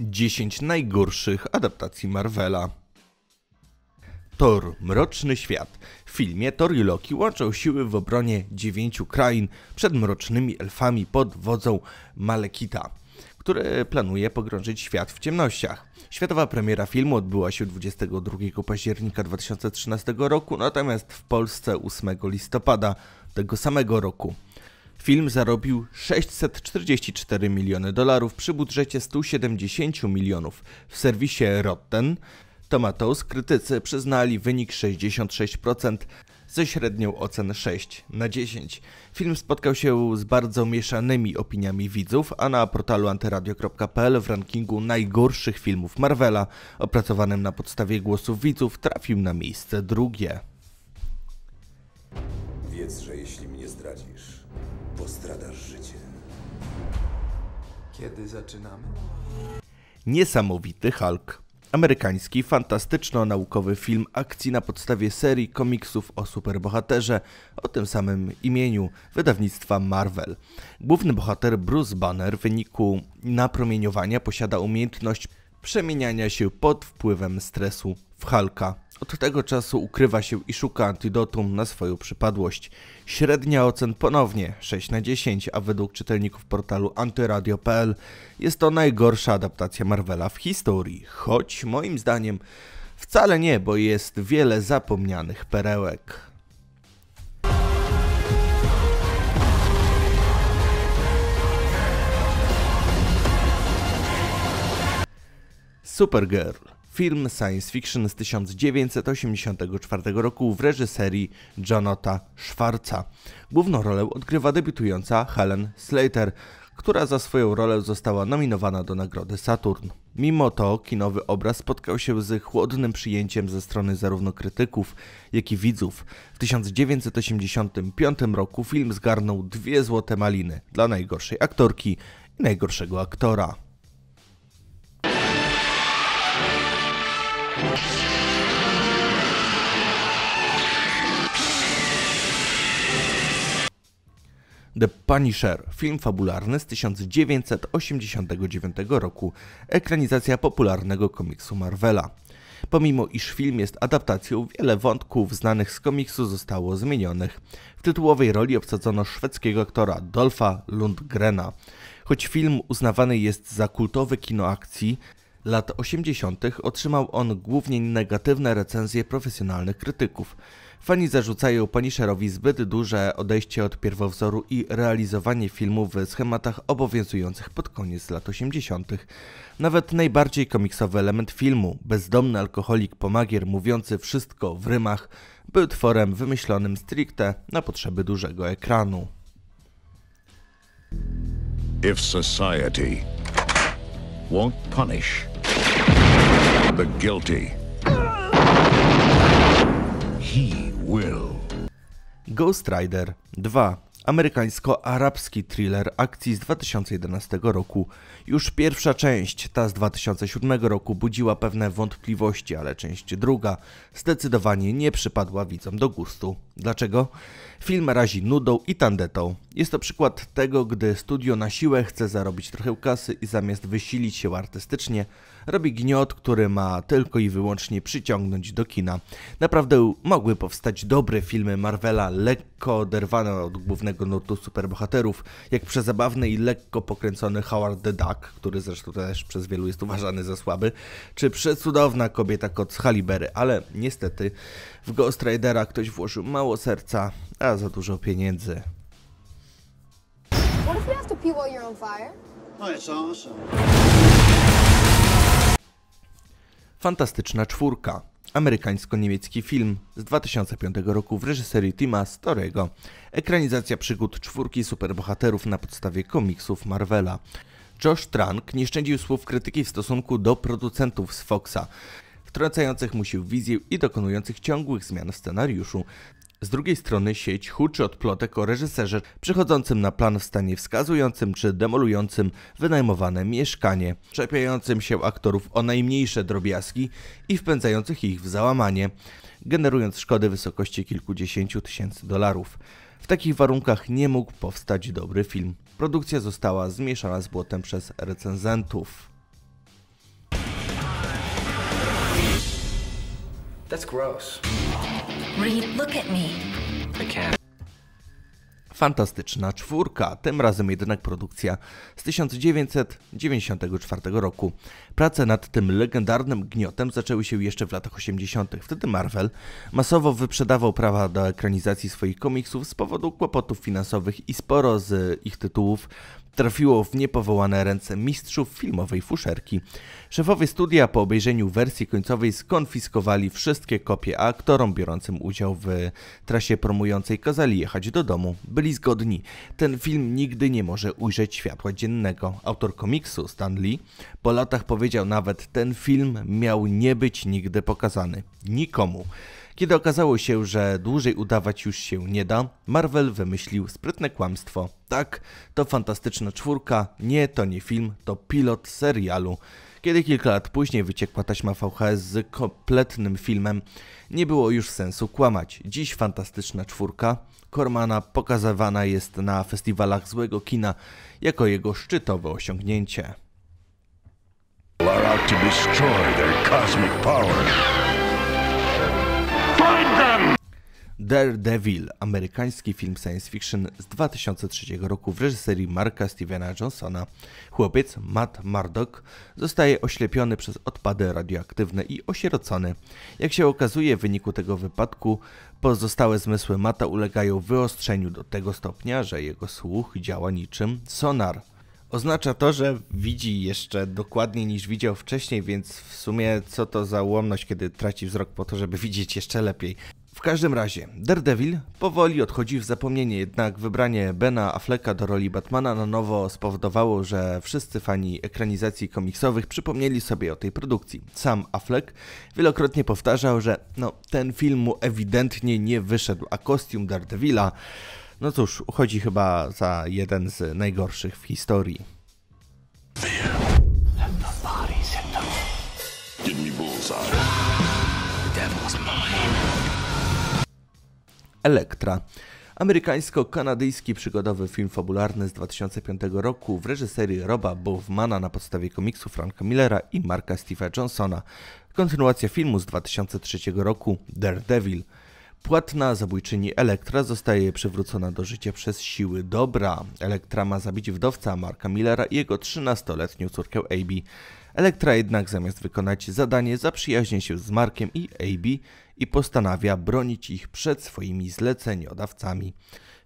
10 najgorszych adaptacji Marvela. Thor Mroczny Świat. W filmie Thor i Loki łączą siły w obronie dziewięciu krain przed mrocznymi elfami pod wodzą Malekita, który planuje pogrążyć świat w ciemnościach. Światowa premiera filmu odbyła się 22 października 2013 roku, natomiast w Polsce 8 listopada tego samego roku. Film zarobił 644 miliony dolarów przy budżecie 170 milionów. W serwisie Rotten Tomatoes krytycy przyznali wynik 66% ze średnią ocen 6 na 10. Film spotkał się z bardzo mieszanymi opiniami widzów, a na portalu Anteradio.pl w rankingu najgorszych filmów Marvela, opracowanym na podstawie głosów widzów, trafił na miejsce drugie. Kiedy zaczynamy? Niesamowity Hulk. Amerykański, fantastyczno-naukowy film akcji na podstawie serii komiksów o superbohaterze o tym samym imieniu wydawnictwa Marvel. Główny bohater Bruce Banner w wyniku napromieniowania posiada umiejętność przemieniania się pod wpływem stresu Halka. Od tego czasu ukrywa się i szuka antidotum na swoją przypadłość. Średnia ocen ponownie 6 na 10, a według czytelników portalu antyradio.pl jest to najgorsza adaptacja Marvela w historii, choć moim zdaniem wcale nie, bo jest wiele zapomnianych perełek. Supergirl film science fiction z 1984 roku w reżyserii Jonata Schwarza. Główną rolę odgrywa debiutująca Helen Slater, która za swoją rolę została nominowana do nagrody Saturn. Mimo to kinowy obraz spotkał się z chłodnym przyjęciem ze strony zarówno krytyków, jak i widzów. W 1985 roku film zgarnął dwie złote maliny dla najgorszej aktorki i najgorszego aktora. The Punisher, film fabularny z 1989 roku, ekranizacja popularnego komiksu Marvela. Pomimo iż film jest adaptacją, wiele wątków znanych z komiksu zostało zmienionych. W tytułowej roli obsadzono szwedzkiego aktora Dolfa Lundgrena. Choć film uznawany jest za kultowe kino akcji, lat 80. otrzymał on głównie negatywne recenzje profesjonalnych krytyków. Fani zarzucają Punisherowi zbyt duże odejście od pierwowzoru i realizowanie filmu w schematach obowiązujących pod koniec lat 80. Nawet najbardziej komiksowy element filmu, bezdomny alkoholik pomagier mówiący wszystko w rymach, był tworem wymyślonym stricte na potrzeby dużego ekranu. If society won't punish the guilty. He will. Ghost Rider 2 amerykańsko-arabski thriller akcji z 2011 roku. Już pierwsza część, ta z 2007 roku, budziła pewne wątpliwości, ale część druga zdecydowanie nie przypadła widzom do gustu. Dlaczego? Film razi nudą i tandetą. Jest to przykład tego, gdy studio na siłę chce zarobić trochę kasy i zamiast wysilić się artystycznie, robi gniot, który ma tylko i wyłącznie przyciągnąć do kina. Naprawdę mogły powstać dobre filmy Marvela, lekko oderwane od głównego nurtu superbohaterów, jak przezabawny i lekko pokręcony Howard the Duck, który zresztą też przez wielu jest uważany za słaby, czy przecudowna kobieta kot z Halibery, ale niestety w Ghost Ridera ktoś włożył mało serca, a za dużo pieniędzy. No no Fantastyczna czwórka. Amerykańsko-niemiecki film z 2005 roku w reżyserii Tima Storego. Ekranizacja przygód czwórki superbohaterów na podstawie komiksów Marvela. Josh Trank nie szczędził słów krytyki w stosunku do producentów z Foxa wtrącających mu się w wizję i dokonujących ciągłych zmian w scenariuszu. Z drugiej strony sieć huczy od plotek o reżyserze przychodzącym na plan w stanie wskazującym czy demolującym wynajmowane mieszkanie, czepiającym się aktorów o najmniejsze drobiazgi i wpędzających ich w załamanie, generując szkody w wysokości kilkudziesięciu tysięcy dolarów. W takich warunkach nie mógł powstać dobry film. Produkcja została zmieszana z błotem przez recenzentów. That's gross. Reed, look at me. I can't. Fantastyczna czwórka, tym razem jednak produkcja z 1994 roku. Prace nad tym legendarnym gniotem zaczęły się jeszcze w latach 80. Wtedy Marvel masowo wyprzedawał prawa do ekranizacji swoich komiksów z powodu kłopotów finansowych i sporo z ich tytułów trafiło w niepowołane ręce mistrzów filmowej fuszerki. Szefowie studia po obejrzeniu wersji końcowej skonfiskowali wszystkie kopie, a aktorom biorącym udział w trasie promującej kazali jechać do domu. Byli zgodni. Ten film nigdy nie może ujrzeć światła dziennego. Autor komiksu Stan Lee po latach powiedział nawet, ten film miał nie być nigdy pokazany. Nikomu. Kiedy okazało się, że dłużej udawać już się nie da, Marvel wymyślił sprytne kłamstwo. Tak, to fantastyczna czwórka, nie, to nie film, to pilot serialu. Kiedy kilka lat później wyciekła taśma VHS z kompletnym filmem, nie było już sensu kłamać. Dziś fantastyczna czwórka Kormana pokazywana jest na festiwalach złego kina jako jego szczytowe osiągnięcie. to destroy their cosmic power. Daredevil, amerykański film science fiction z 2003 roku w reżyserii Marka Stevena Johnsona. Chłopiec Matt Murdock zostaje oślepiony przez odpady radioaktywne i osierocony. Jak się okazuje, w wyniku tego wypadku pozostałe zmysły Mata ulegają wyostrzeniu do tego stopnia, że jego słuch działa niczym sonar. Oznacza to, że widzi jeszcze dokładniej niż widział wcześniej, więc w sumie co to za ułomność, kiedy traci wzrok po to, żeby widzieć jeszcze lepiej. W każdym razie, Daredevil powoli odchodzi w zapomnienie, jednak wybranie Bena Afflecka do roli Batmana na nowo spowodowało, że wszyscy fani ekranizacji komiksowych przypomnieli sobie o tej produkcji. Sam Affleck wielokrotnie powtarzał, że no, ten film mu ewidentnie nie wyszedł, a kostium Daredevila, no cóż, uchodzi chyba za jeden z najgorszych w historii. Give me bullseye. The devil's mine. Elektra. Amerykańsko-kanadyjski przygodowy film fabularny z 2005 roku w reżyserii Roba Bowmana na podstawie komiksu Franka Millera i Marka Steve'a Johnsona. Kontynuacja filmu z 2003 roku Daredevil. Płatna zabójczyni Elektra zostaje przywrócona do życia przez siły dobra. Elektra ma zabić wdowca Marka Millera i jego 13-letnią córkę Abby. Elektra jednak zamiast wykonać zadanie zaprzyjaźnia się z Markiem i AB i postanawia bronić ich przed swoimi zleceniodawcami.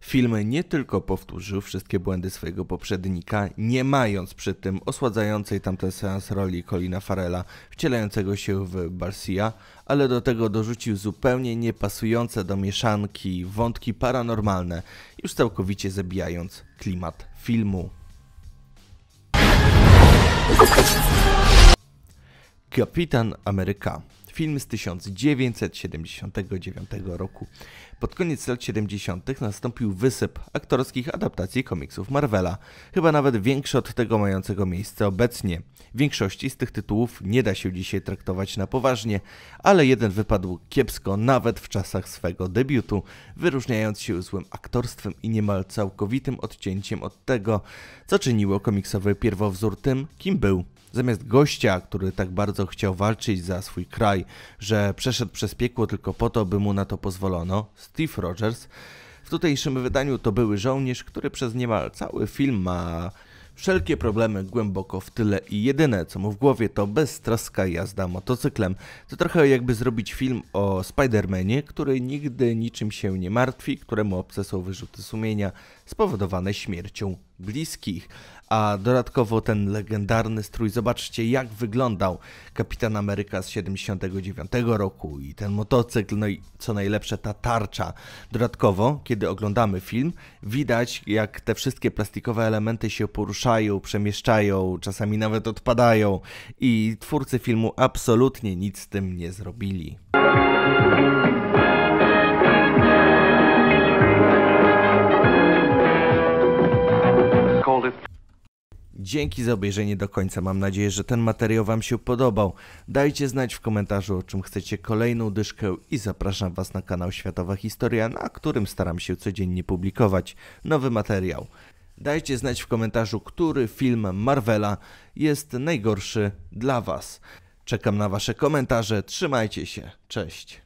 Film nie tylko powtórzył wszystkie błędy swojego poprzednika, nie mając przy tym osładzającej tamten seans roli Colina Farela, wcielającego się w Barcia, ale do tego dorzucił zupełnie niepasujące do mieszanki wątki paranormalne, już całkowicie zabijając klimat filmu. Kapitan Ameryka. Film z 1979 roku. Pod koniec lat 70. nastąpił wysyp aktorskich adaptacji komiksów Marvela, chyba nawet większy od tego mającego miejsce obecnie. Większości z tych tytułów nie da się dzisiaj traktować na poważnie, ale jeden wypadł kiepsko nawet w czasach swego debiutu, wyróżniając się złym aktorstwem i niemal całkowitym odcięciem od tego, co czyniło komiksowy pierwowzór tym, kim był. Zamiast gościa, który tak bardzo chciał walczyć za swój kraj, że przeszedł przez piekło tylko po to, by mu na to pozwolono, Steve Rogers w tutejszym wydaniu to były żołnierz, który przez niemal cały film ma Wszelkie problemy głęboko w tyle i jedyne co mu w głowie to beztroska jazda motocyklem. To trochę jakby zrobić film o Spidermanie, który nigdy niczym się nie martwi, któremu obce są wyrzuty sumienia spowodowane śmiercią bliskich. A dodatkowo ten legendarny strój, zobaczcie jak wyglądał Kapitan Ameryka z 79 roku i ten motocykl, no i co najlepsze ta tarcza. Dodatkowo, kiedy oglądamy film, widać jak te wszystkie plastikowe elementy się poruszają przemieszczają, czasami nawet odpadają i twórcy filmu absolutnie nic z tym nie zrobili. Dzięki za obejrzenie do końca. Mam nadzieję, że ten materiał Wam się podobał. Dajcie znać w komentarzu, o czym chcecie kolejną dyszkę i zapraszam Was na kanał Światowa Historia, na którym staram się codziennie publikować nowy materiał. Dajcie znać w komentarzu, który film Marvela jest najgorszy dla Was. Czekam na Wasze komentarze, trzymajcie się, cześć.